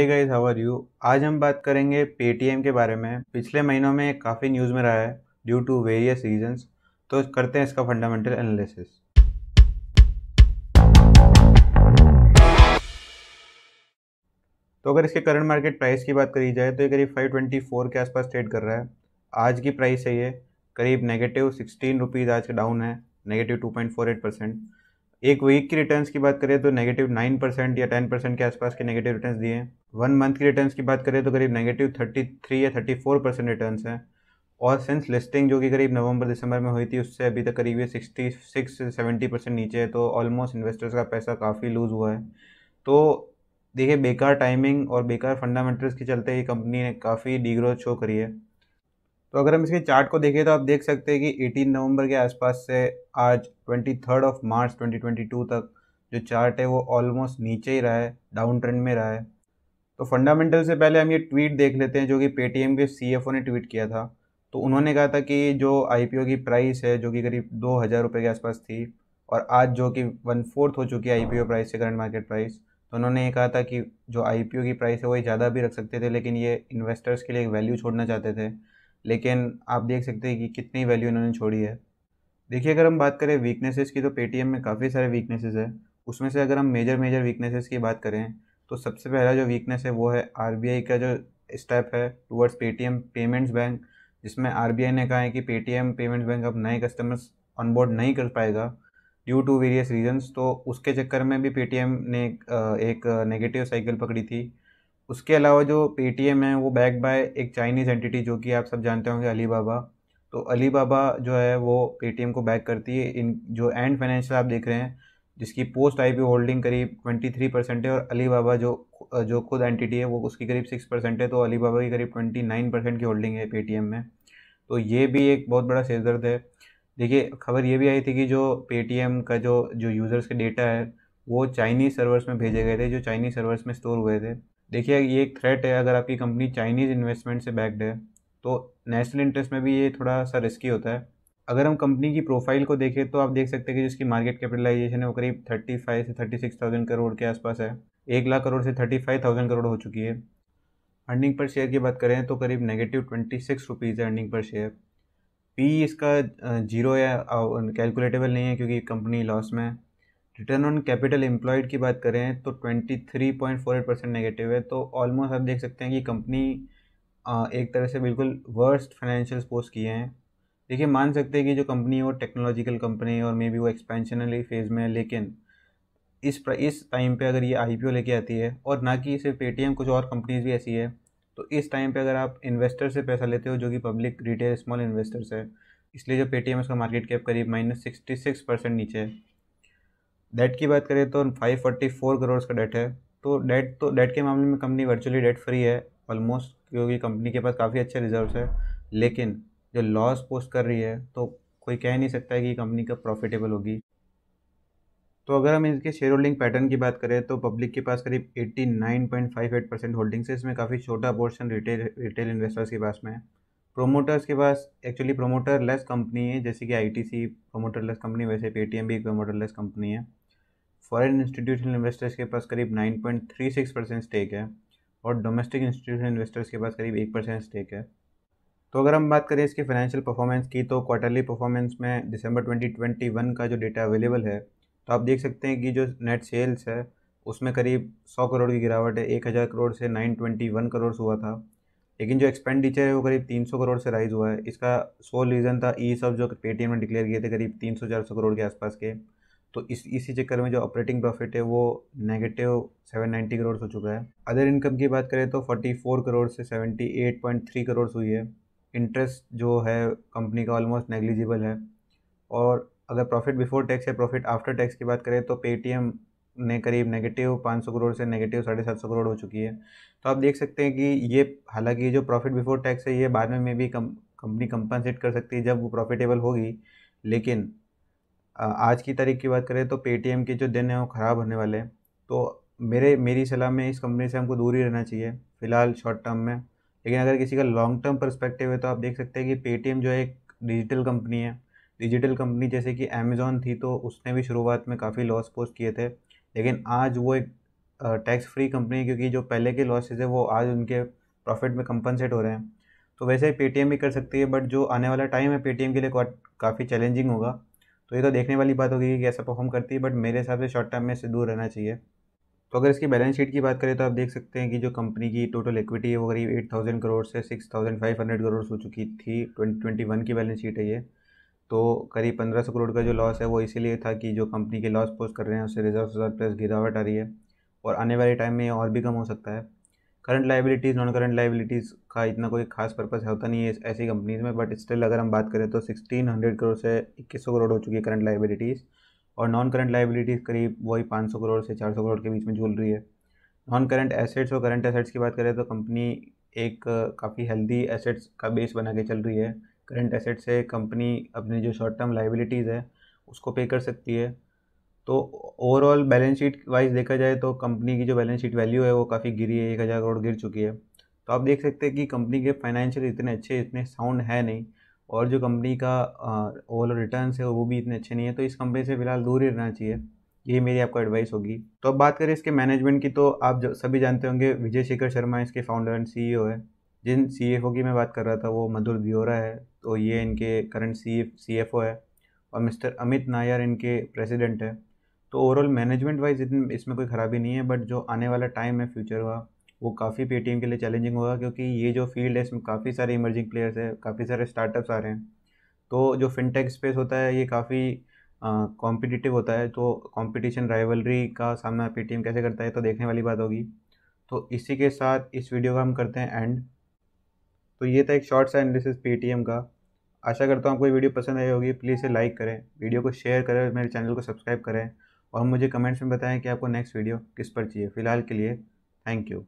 hey guys how are you आज हम बात करेंगे पेटीएम के बारे में पिछले महीनों में काफ़ी न्यूज़ में रहा है ड्यू टू वेरियस रीजंस तो करते हैं इसका फंडामेंटल एनालिसिस तो अगर इसके करंट मार्केट प्राइस की बात करी जाए तो ये करीब 524 के आसपास ट्रेड कर रहा है आज की प्राइस है ये करीब नेगेटिव सिक्सटीन रुपीज़ आज का डाउन है negative two point four eight percent एक वीक की रिटर्न्स की बात करें तो नेगेटिव नाइन परसेंट या टेन परसेंट के आसपास के नेगेटिव रिटर्न्स दिए हैं वन मंथ की रिटर्न्स की बात करें तो करीब नेगेटिव थर्टी थ्री या थर्टी फोर परसेंट रिटर्न हैं और सेंस लिस्टिंग जो कि करीब नवंबर दिसंबर में हुई थी उससे अभी तक करीब ये सिक्सटी सिक्स से सेवेंटी परसेंट नीचे है तो ऑलमोस्ट इन्वेस्टर्स का पैसा काफ़ी लूज़ हुआ है तो देखिए बेकार टाइमिंग और बेकार फंडामेंटल्स के चलते ये कंपनी ने काफ़ी डीग्रोथ शो करी है तो अगर हम इसके चार्ट को देखें तो आप देख सकते हैं कि 18 नवंबर के आसपास से आज 23 ऑफ मार्च 2022 तक जो चार्ट है वो ऑलमोस्ट नीचे ही रहा है डाउन ट्रेंड में रहा है तो फंडामेंटल से पहले हम ये ट्वीट देख लेते हैं जो कि पेटीएम के सी ने ट्वीट किया था तो उन्होंने कहा था कि जो आई की प्राइस है जो कि करीब दो हज़ार रुपये के आसपास थी और आज जो कि वन फोर्थ हो चुकी है आई प्राइस से करंट मार्केट प्राइस तो उन्होंने ये कहा था कि जो आई की प्राइस है वही ज़्यादा भी रख सकते थे लेकिन ये इन्वेस्टर्स के लिए एक वैल्यू छोड़ना चाहते थे लेकिन आप देख सकते हैं कि कितनी वैल्यू इन्होंने छोड़ी है देखिए अगर हम बात करें वीकनेसेस की तो पेटीएम में काफ़ी सारे वीकनेसेस है उसमें से अगर हम मेजर मेजर वीकनेसेस की बात करें तो सबसे पहला जो वीकनेस है वो है आर का जो स्टेप है टूवर्ड्स पेटीएम पेमेंट्स बैंक जिसमें आर ने कहा है कि पेटीएम पेमेंट्स बैंक अब नए कस्टमर्स ऑनबोर्ड नहीं कर पाएगा ड्यू टू वेरियस रीजन्स तो उसके चक्कर में भी पेटीएम ने एक नेगेटिव साइकिल पकड़ी थी उसके अलावा जो पे है वो बैक बाय एक चाइनीज़ एंटिटी जो कि आप सब जानते होंगे अली बाबा तो अली बाबा जो है वो पे को बैक करती है इन जो एंड फाइनेंशियल आप देख रहे हैं जिसकी पोस्ट आई होल्डिंग करीब ट्वेंटी थ्री परसेंट है और अली बाबा जो जो खुद एंटिटी है वो उसकी करीब सिक्स परसेंट है तो अली बाबा की करीब ट्वेंटी नाइन परसेंट की होल्डिंग है पेटीएम में तो ये भी एक बहुत बड़ा सिरदर्द है देखिए खबर ये भी आई थी कि जो पेटीएम का जो जो यूज़र्स के डेटा है वो चाइनीज़ सर्वर्स में भेजे गए थे जो चाइनीज़ सर्वर्स में स्टोर हुए थे देखिए ये एक थ्रेट है अगर आपकी कंपनी चाइनीज़ इन्वेस्टमेंट से बैक्ड है तो नेशनल इंटरेस्ट में भी ये थोड़ा सा रिस्की होता है अगर हम कंपनी की प्रोफाइल को देखें तो आप देख सकते हैं कि जिसकी मार्केट कैपिटलाइजेशन है वो करीब थर्टी फाइव से थर्टी सिक्स थाउजेंड करोड़ के आसपास है एक लाख करोड़ से थर्टी फाइव थाउजेंड करोड़ हो चुकी है अर्निंग पर शेयर की बात करें तो करीब नेगेटिव ट्वेंटी सिक्स रुपीज़ है अर्निंग पर शेयर पी इसका जीरो है कैलकुलेटेबल नहीं है क्योंकि कंपनी लॉस में है रिटर्न ऑन कैपिटल एम्प्लॉयड की बात करें तो twenty three point four eight percent negative है तो ऑलमोस्ट आप देख सकते हैं कि कंपनी एक तरह से बिल्कुल वर्स्ट फाइनेंशियल पोस्ट किए हैं देखिए मान सकते हैं कि जो कंपनी है वो टेक्नोलॉजिकल कंपनी है और मे बी वो एक्सपेंशनली फेज़ में है लेकिन इस प्र, इस टाइम पे अगर ये आई लेके आती है और ना कि सिर्फ पेटीएम कुछ और कंपनीज भी ऐसी है तो इस टाइम पे अगर आप इन्वेस्टर से पैसा लेते हो जो कि पब्लिक रिटेल स्मॉल इन्वेस्टर्स है इसलिए जो पेटीएम उसका मार्केट कैप करीब माइनस सिक्सटी सिक्स परसेंट नीचे है डेट की बात करें तो 544 करोड़ का डेट है तो डेट तो डेट के मामले में कंपनी वर्चुअली डेट फ्री है ऑलमोस्ट क्योंकि कंपनी के पास काफ़ी अच्छे रिजर्व है लेकिन जो लॉस पोस्ट कर रही है तो कोई कह नहीं सकता है कि कंपनी का प्रॉफिटेबल होगी तो अगर हम इसके शेयर होल्डिंग पैटर्न की बात करें तो पब्लिक के पास करीब 89.58 परसेंट होल्डिंग्स है इसमें काफ़ी छोटा पोर्शन रिटेल रिटेल इन्वेस्टर्स के पास में है प्रोमोटर्स के पास एक्चुअली प्रोमोटर लेस कंपनी है जैसे कि आईटीसी प्रोमोटर लेस कंपनी वैसे पेटीएम भी प्रोमोटर लेस कंपनी है फॉरेन इंस्टीट्यूशनल इन्वेस्टर्स के पास करीब 9.36 परसेंट स्टेक है और डोमेस्टिक इंस्टीट्यूशनल इन्वेस्टर्स के पास करीब एक परसेंट स्टेक है तो अगर हम बात करें इसके फाइनेंशियल परफॉर्मेंस की तो क्वार्टरली परफॉर्मेंस में दिसंबर 2021 का जो डेटा अवेलेबल है तो आप देख सकते हैं कि जो नेट सेल्स है उसमें करीब सौ करोड़ की गिरावट है हज़ार करोड़ से वन करोड़ हुआ था लेकिन जो एक्सपेंडिचर है वो करीब 300 करोड़ से राइज हुआ है इसका सोल रीज़न था ई सब जो पेटीएम में डिक्लेयर किए थे करीब 300-400 करोड़ के आसपास के तो इस इसी चक्कर में जो ऑपरेटिंग प्रॉफिट है वो नेगेटिव 790 करोड़ हो चुका है अदर इनकम की बात करें तो 44 करोड़ से 78.3 करोड़ हुई है इंटरेस्ट जो है कंपनी का ऑलमोस्ट नेग्लिजिबल है और अगर प्रॉफिट बिफोर टैक्स या प्रॉफिट आफ्टर टैक्स की बात करें तो पेटीएम ने करीब नेगेटिव पाँच सौ करोड़ से नेगेटिव साढ़े सात सौ करोड़ हो चुकी है तो आप देख सकते हैं कि ये हालांकि जो प्रॉफिट बिफोर टैक्स है ये बाद में मे भी कम कंपनी कंपनसेट कर सकती है जब वो प्रॉफिटेबल होगी लेकिन आज की तारीख की बात करें तो पेटीएम के जो दिन हैं वो ख़राब होने वाले हैं तो मेरे मेरी सलाह में इस कंपनी से हमको दूर ही रहना चाहिए फ़िलहाल शॉर्ट टर्म में लेकिन अगर किसी का लॉन्ग टर्म परस्पेक्टिव है तो आप देख सकते हैं कि पेटीएम जो एक डिजिटल कंपनी है डिजिटल कंपनी जैसे कि अमेज़ॉन थी तो उसने भी शुरुआत में काफ़ी लॉस पोस्ट किए थे लेकिन आज वो एक टैक्स फ्री कंपनी है क्योंकि जो पहले के लॉसेज है वो आज उनके प्रॉफिट में कंपनसेट हो रहे हैं तो वैसे ही पेटीएम भी कर सकती है बट जो आने वाला टाइम है पेटीएम के लिए काफ़ी चैलेंजिंग होगा तो ये तो देखने वाली बात होगी कि कैसा परफॉर्म करती है बट मेरे हिसाब से शॉर्ट टर्म में इससे दूर रहना चाहिए तो अगर इसकी बैलेंस शीट की बात करें तो आप देख सकते हैं कि जो कंपनी की टोटल इक्विटी है वो करीब एट थाउजेंड करोड़ से six thousand five hundred crore हो चुकी थी ट्वेंटी ट्वेंटी वन की बैलेंस शीट है ये तो करीब पंद्रह सौ करोड़ का जो लॉस है वो इसीलिए था कि जो कंपनी के लॉस पोस्ट कर रहे हैं उससे रिजर्व प्लस गिरावट आ रही है और आने वाले टाइम में और भी कम हो सकता है current liabilities non current liabilities का इतना कोई खास पर्पज होता नहीं है ऐसी कंपनीज़ में बट स्टिल अगर हम बात करें तो सिक्सटीन हंड्रेड करोड़ से इक्कीस सौ करोड़ हो चुकी है करंट लाइबिलिटीज़ और नॉन करंट लाइबिलिटीज़ करीब वही पाँच सौ करोड़ से चार सौ करोड़ के बीच में झूल रही है नॉन करंट एसेट्स और करंट एसेट्स की बात करें तो कंपनी एक काफ़ी हेल्दी एसेट्स का बेस बना के चल रही है करंट एसेट से कंपनी अपनी जो शॉर्ट टर्म लाइबिलिटीज़ है उसको पे कर सकती है तो ओवरऑल बैलेंस शीट वाइज देखा जाए तो कंपनी की जो बैलेंस शीट वैल्यू है वो काफ़ी गिरी है एक हज़ार करोड़ गिर चुकी है तो आप देख सकते हैं कि कंपनी के फाइनेंशियल इतने अच्छे इतने साउंड है नहीं और जो कंपनी का ओवरऑल रिटर्न है वो भी इतने अच्छे नहीं है तो इस कंपनी से फिलहाल दूर ही रहना चाहिए ये मेरी आपको एडवाइस होगी तो अब बात करें इसके मैनेजमेंट की तो आप जो सभी जानते होंगे विजय शेखर शर्मा इसके फाउंडर एंड सी है जिन सी की मैं बात कर रहा था वो मधुर दियोरा है तो ये इनके करंट सी सी है और मिस्टर अमित नायर इनके प्रेसिडेंट है तो ओवरऑल मैनेजमेंट वाइज इतनी इसमें कोई ख़राबी नहीं है बट जो आने वाला टाइम है फ्यूचर का वो काफ़ी पेटीएम के लिए चैलेंजिंग होगा क्योंकि ये जो फील्ड है इसमें काफ़ी सारे इमर्जिंग प्लेयर्स है काफ़ी सारे स्टार्टअप्स आ रहे हैं तो जो फिनटेक स्पेस होता है ये काफ़ी कॉम्पिटिटिव होता है तो कॉम्पिटिशन राइवलरी का सामना पेटीएम कैसे करता है तो देखने वाली बात होगी तो इसी के साथ इस वीडियो का हम करते हैं एंड तो ये था एक शॉर्ट सा एनालिसिस पे का आशा करता हूँ आपको ये वीडियो पसंद आई होगी प्लीज़ इसे लाइक करें वीडियो को शेयर करें मेरे चैनल को सब्सक्राइब करें और मुझे कमेंट्स में बताएं कि आपको नेक्स्ट वीडियो किस पर चाहिए फ़िलहाल के लिए थैंक यू